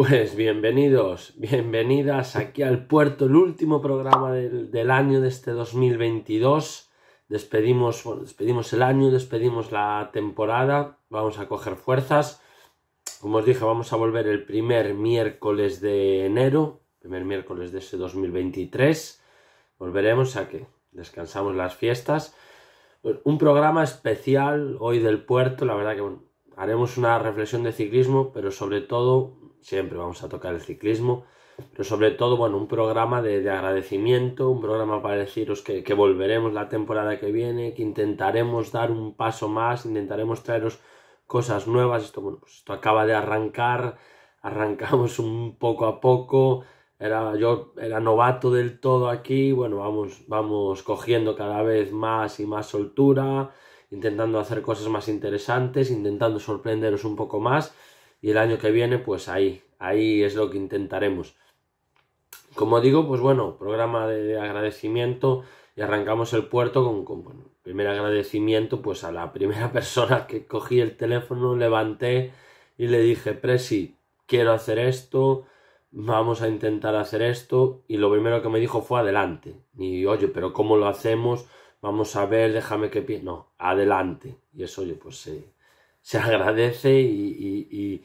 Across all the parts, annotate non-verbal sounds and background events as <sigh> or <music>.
Pues bienvenidos, bienvenidas aquí al puerto, el último programa del, año de este 2022. Despedimos, despedimos el año, despedimos la temporada, vamos a coger fuerzas. Como os dije, vamos a volver el primer miércoles de enero, primer miércoles de ese 2023. Volveremos a que descansamos las fiestas. Un programa especial hoy del puerto, la verdad que haremos una reflexión de ciclismo, pero sobre todo siempre vamos a tocar el ciclismo, pero sobre todo, bueno, un programa de, agradecimiento, un programa para deciros que, volveremos la temporada que viene, que intentaremos dar un paso más, intentaremos traeros cosas nuevas. Esto, bueno, pues esto acaba de arrancar, <laughs> arrancamos un poco a poco. Era, yo era novato del todo aquí, bueno, vamos, vamos cogiendo cada vez más y más soltura, intentando hacer cosas más interesantes, intentando sorprenderos un poco más y el año que viene, pues ahí, ahí es lo que intentaremos. Como digo, pues bueno, programa de agradecimiento y arrancamos el puerto con, bueno, primer agradecimiento pues a la primera <laughs> persona que cogí el teléfono, levanté y le dije, Presi, quiero hacer esto, vamos a intentar hacer esto y lo primero que me dijo fue adelante. Y oye, pero ¿cómo lo hacemos? Vamos a ver, déjame que... piense... No, adelante. Y eso, oye, pues sí eh, se agradece y,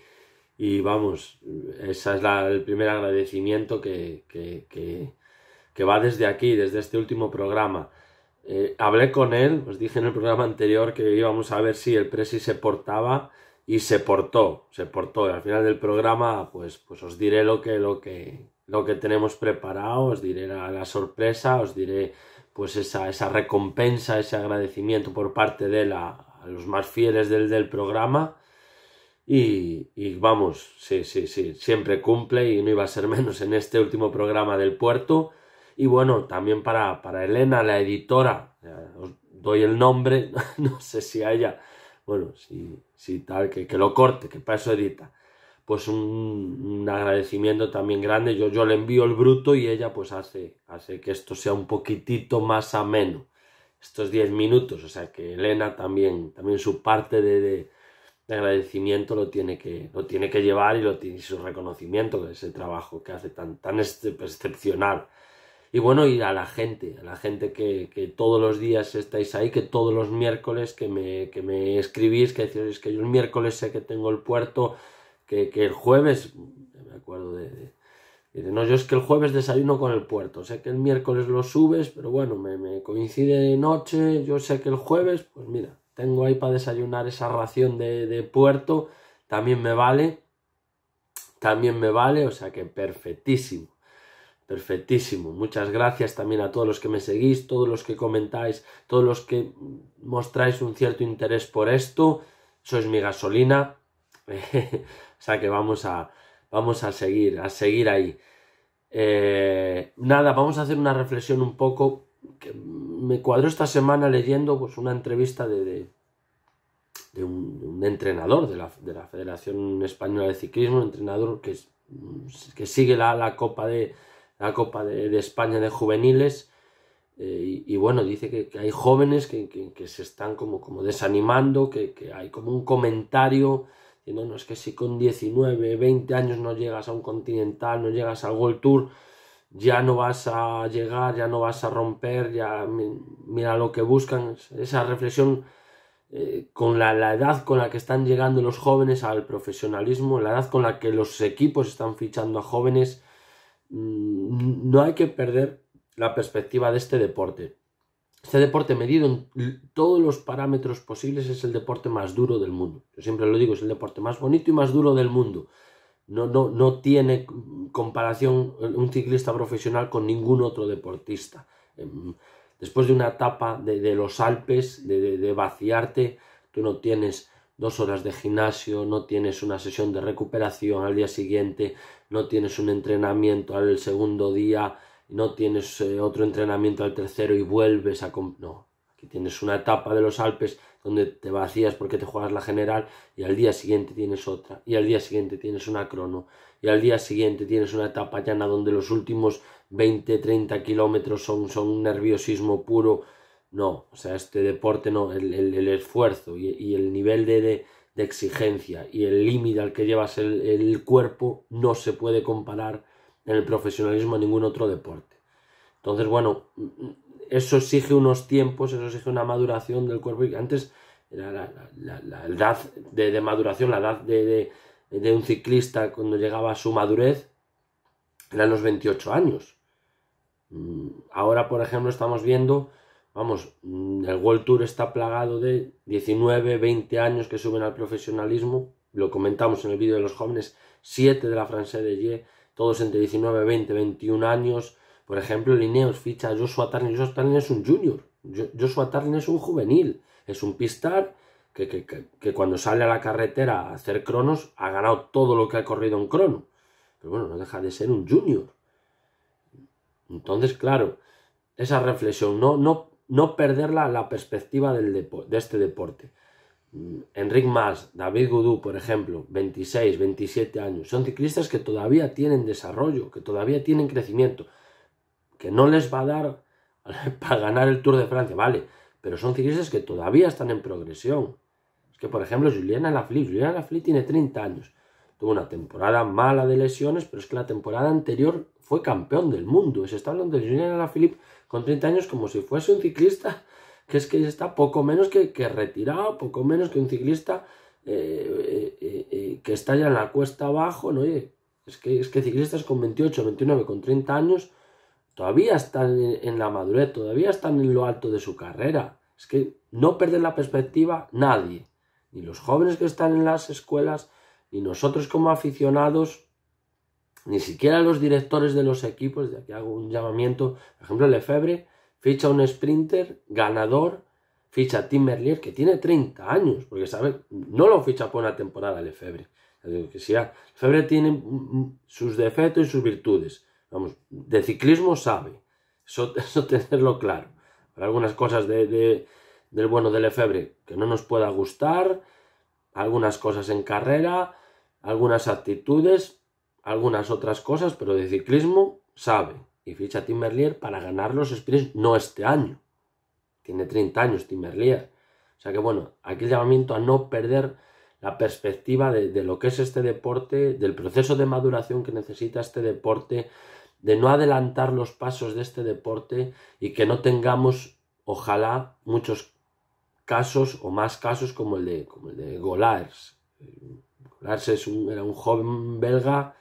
vamos, ese es el primer agradecimiento que, que, va desde aquí, desde este último programa. Eh, hablé con él, os dije en el programa anterior que íbamos a ver si el Presi se portaba y se portó, se portó. al final del programa, pues, pues os diré lo que, lo, que, lo que tenemos preparado, os diré la, la sorpresa, os diré pues esa, esa recompensa, ese agradecimiento por parte de la los más fieles del, del programa. Y, vamos, sí, sí, sí, siempre cumple y no iba a ser <laughs> menos en este último programa del puerto. Y bueno, también para, para Elena, la editora, os doy el nombre, <laughs> no sé si a ella, bueno, si, tal, que, lo corte, que para eso edita. Pues un, un, agradecimiento también grande. Yo, yo le envío el bruto y ella pues hace, hace que esto sea un poquitito más ameno estos 10 minutos. O sea que Elena también, también su parte de, de, agradecimiento lo tiene, que, lo tiene que llevar y lo tiene su reconocimiento de ese trabajo que hace tan, tan este, excepcional. Y bueno, ir a la gente, a la gente que, que, todos los días estáis ahí, que todos los miércoles que me, que me escribís, que decís que yo el miércoles sé que tengo el puerto, que, que el jueves, me acuerdo de Dice, no, yo es que el jueves desayuno con el puerto, sé que el miércoles lo subes, pero bueno, me, me coincide noche, yo sé que el jueves, pues mira, tengo ahí para desayunar esa ración de, de puerto, también me vale, también me vale, o sea que perfectísimo. Perfectísimo. Muchas gracias también a todos los que me seguís, todos los que comentáis, todos los que mostráis un cierto interés por esto. Sois mi gasolina. <laughs> o sea que vamos a, Vamos a seguir, a seguir ahí. Eh, nada, vamos a hacer una reflexión un poco. Que me cuadró esta semana leyendo pues, una entrevista de, de, un, entrenador la, de la, Federación Española de Ciclismo, un entrenador que, que sigue la, la, Copa, de, la Copa de, España de Juveniles. Eh, y, bueno, dice que, hay jóvenes que, que, se están como, como desanimando, que, hay como un comentario y no, es que si con 19, 20 años no llegas a un continental, no llegas al Gold Tour, ya no vas a llegar, ya no vas a romper, ya mira lo que buscan. Esa reflexión eh, con la, edad con la que están llegando los jóvenes al profesionalismo, la edad con la que los equipos están fichando a jóvenes, mm, no hay que perder la perspectiva de este deporte. Este deporte medido en todos los parámetros posibles es el deporte más duro del mundo. Yo siempre lo digo, es el deporte más bonito y más duro del mundo. No, no, tiene comparación un ciclista profesional con ningún otro deportista. Em, después de una etapa de, los Alpes, de vaciarte, tú no tienes dos horas de gimnasio, no tienes una sesión de recuperación al día siguiente, no tienes un entrenamiento al segundo día, no tienes eh, otro entrenamiento al tercero y vuelves a... No, aquí tienes una etapa de los Alpes donde te vacías porque te juegas la general y al día siguiente tienes otra, y al día siguiente tienes una crono, y al día siguiente tienes una etapa llana donde los últimos 20, 30 kilómetros son, son un nerviosismo puro. No, o sea, este deporte no, el, esfuerzo y, el nivel de, de, de exigencia y el límite al que llevas el cuerpo no se puede comparar en el profesionalismo en ningún otro deporte. Entonces, bueno, eso exige unos tiempos, eso exige una maduración del cuerpo. Y antes era la, edad de, maduración, la edad de, un ciclista cuando llegaba a su madurez, eran los 28 años. Mm, ahora, por ejemplo, estamos viendo, vamos, mm, el World Tour está plagado de 19, 20 años que suben al profesionalismo. Lo comentamos en el vídeo de los jóvenes, 7 de la Française de Ye, todos entre 19, 20, 21 años. Por ejemplo, Lineos ficha a Joshua Tarnin, Joshua es un junior. Joshua Tarnin es un juvenil. Es un pistar que, que, cuando sale a la carretera a hacer cronos ha ganado todo lo que ha corrido en crono. Pero bueno, no deja de ser un junior. Entonces, claro, esa reflexión, no, no, no perder la, la perspectiva del de este deporte. Mm, Enric Mas, David Goudou, por ejemplo, 26, 27 años, son ciclistas que todavía tienen desarrollo, que todavía tienen crecimiento, que no les va a dar <laughs> para ganar el Tour de Francia, vale, pero son ciclistas que todavía están en progresión. Es que, por ejemplo, Juliana Lafli, Juliana Lafli tiene 30 años, tuvo una temporada mala de lesiones, pero es que la temporada anterior fue campeón del mundo. Se está hablando de Juliana Alaphilippe con 30 años como si fuese un ciclista que es que está poco menos que, que retirado, poco menos que un ciclista eh, eh, eh, que está ya en la cuesta abajo, ¿no? es que, es que ciclistas con 28, 29, con 30 años todavía están en, la madurez, todavía están en lo alto de su carrera. Es que no pierden la perspectiva nadie, ni los jóvenes que están en las escuelas, ni nosotros como aficionados, ni siquiera los directores de los equipos, de aquí hago un llamamiento, por ejemplo, Lefebvre, ficha un sprinter ganador, ficha a Tim Merlier, que tiene 30 años, porque sabe, no lo ficha por una temporada Lefebvre. Que sea, Lefebvre tiene sus defectos y sus virtudes. Vamos, de ciclismo sabe, eso, <laughs> tenerlo claro. algunas cosas del bueno de Lefebvre que no nos pueda gustar, algunas cosas en carrera, algunas actitudes, algunas otras cosas, pero de ciclismo sabe y ficha Timmerlier para ganar los Spurs no este año. Tiene 30 años Timmerlier, O sea que bueno, aquí el llamamiento a no perder la perspectiva de, de, lo que es este deporte, del proceso de maduración que necesita este deporte, de no adelantar los pasos de este deporte y que no tengamos, ojalá, muchos casos o más casos como el de, como el de Golars. Golars es un, era un joven belga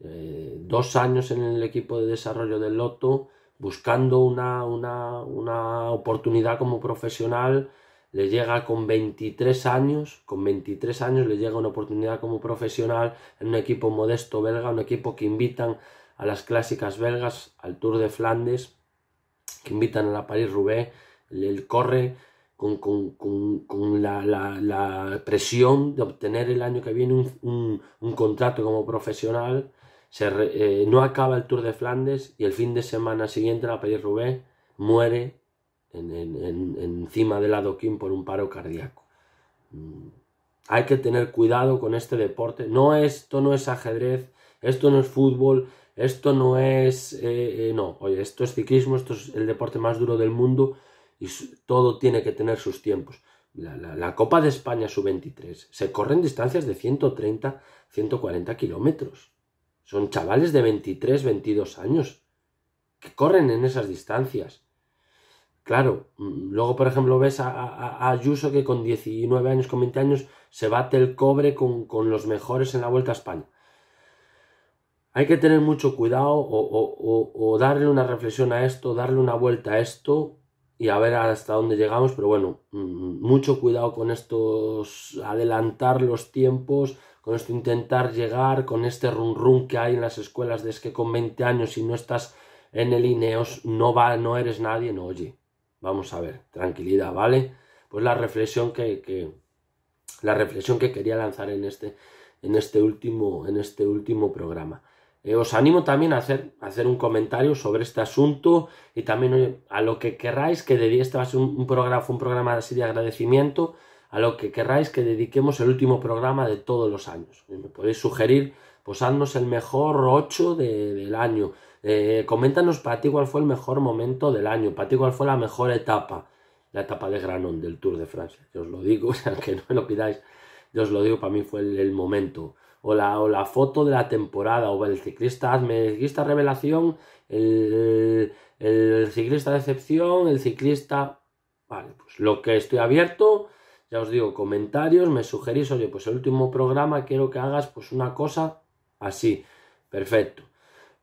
eh, dos años en el equipo de desarrollo del Loto, buscando una, una, una oportunidad como profesional, le llega con 23 años, con 23 años le llega una oportunidad como profesional en un equipo modesto belga, un equipo que invitan a las clásicas belgas, al Tour de Flandes, que invitan a la paris roubaix él corre con, con, la, presión de obtener el año que viene un contrato como profesional eh, no acaba el Tour de Flandes y el fin de semana siguiente la paris Roubaix muere encima del adoquín por un paro cardíaco. Mm, hay que tener cuidado con este deporte. No, esto no es ajedrez, esto no es fútbol, esto no es... Eh, eh, no, oye, esto es ciclismo, esto es el deporte más duro del mundo y todo tiene que tener sus tiempos. La, Copa de España sub-23 se corren distancias de 130, 140 kilómetros. Son chavales de 23, 22 años que corren en esas distancias. Claro, mm, luego por ejemplo ves a, Ayuso que con 19 años, con 20 años se bate el cobre con, con los mejores en la Vuelta a España. Hay que tener mucho cuidado o, o darle una reflexión a esto, darle una vuelta a esto y a ver hasta dónde llegamos, pero bueno, mm, mucho cuidado con estos adelantar los tiempos, con esto intentar llegar, con este run run que hay en las escuelas de es que con 20 años y no estás en el INEOS no va, no eres nadie, no, oye, vamos a ver, tranquilidad, ¿vale? Pues la reflexión que, la reflexión que quería lanzar en este, en este último, en este último programa. Eh, os animo también a hacer, hacer, un comentario sobre este asunto y también a lo que queráis, que de día este va un, programa, un programa así de agradecimiento a lo que querráis que dediquemos el último programa de todos los años. Me podéis sugerir, pues haznos el mejor 8 del año. Eh, coméntanos para ti cuál fue el mejor momento del año, para ti cuál fue la mejor etapa, la etapa de Granon del Tour de Francia. yo os lo digo, <laughs> o sea, que no me lo pidáis, yo os lo digo, para mí fue el, momento. O la, o la, foto de la temporada, o el ciclista, hazme el ciclista revelación, el, el ciclista decepción, el ciclista... Vale, pues lo que estoy abierto ya os digo, comentarios, me sugerís, oye, pues el último programa quiero que hagas pues una cosa así. Perfecto.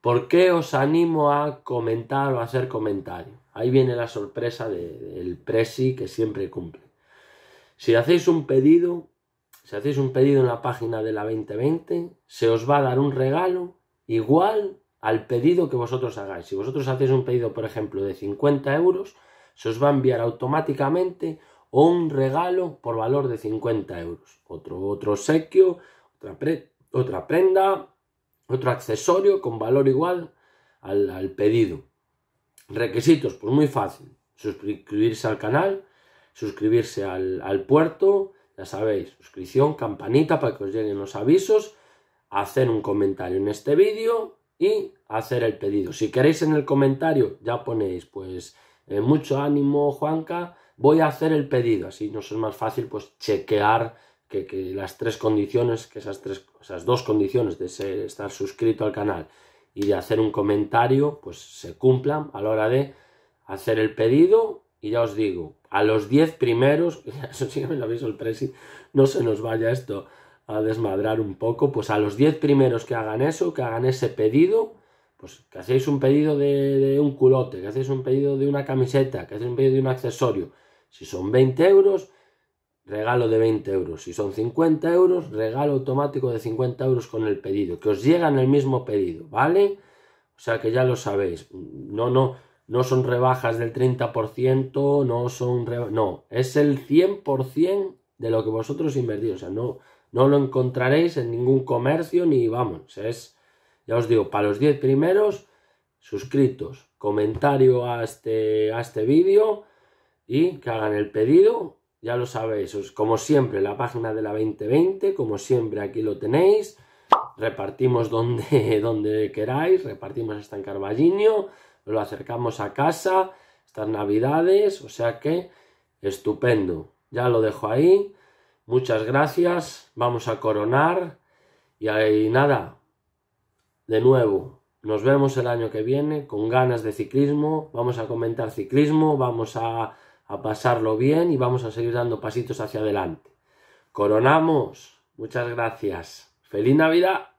¿Por qué os animo a comentar o a hacer comentario? Ahí viene la sorpresa del Presi que siempre cumple. Si hacéis un pedido, si hacéis un pedido en la página de la 2020, se os va a dar un regalo igual al pedido que vosotros hagáis. Si vosotros hacéis un pedido, por ejemplo, de 50 euros, se os va a enviar automáticamente un regalo por valor de 50 euros. Otro, otro obsequio, otra, otra prenda, otro accesorio con valor igual al, pedido. Requisitos, pues muy fácil. Suscribirse al canal, suscribirse al, puerto, ya sabéis, suscripción, campanita para que os lleguen los avisos, hacer un comentario en este vídeo y hacer el pedido. Si queréis en el comentario ya ponéis pues eh, mucho ánimo Juanca, voy a hacer el pedido, así nos es más fácil pues chequear que, las tres condiciones, que esas, tres, esas dos condiciones de estar suscrito al canal y de hacer un comentario, pues se cumplan a la hora de hacer el pedido y ya os digo, a los 10 primeros, <laughs> eso sí que me lo aviso el presi, no se nos vaya esto a desmadrar un poco, pues a los 10 primeros que hagan eso, que hagan ese pedido, pues que hacéis un pedido de, de, un culote, que hacéis un pedido de una camiseta, que hacéis un pedido de un accesorio, si son 20 euros, regalo de 20 euros. Si son 50 euros, regalo automático de 50 euros con el pedido, que os llega en el mismo pedido, ¿vale? O sea que ya lo sabéis. No, no, no son rebajas del 30%, no son... No, es el 100% de lo que vosotros invertís. O sea, no, no lo encontraréis en ningún comercio ni vamos. Es, ya os digo, para los 10 primeros, suscritos, comentario a este, a este vídeo y que hagan el pedido. Ya lo sabéis, como siempre, la página de la 2020, como siempre aquí lo tenéis. Repartimos donde, <laughs> donde queráis, repartimos hasta en Carballiño lo acercamos a casa, estas navidades, o sea que estupendo. Ya lo dejo ahí. Muchas gracias, vamos a coronar y ahí nada, de nuevo, nos vemos el año que viene con ganas de ciclismo, vamos a comentar ciclismo, vamos a a pasarlo bien y vamos a seguir dando pasitos hacia adelante. Coronamos. Muchas gracias. Feliz Navidad.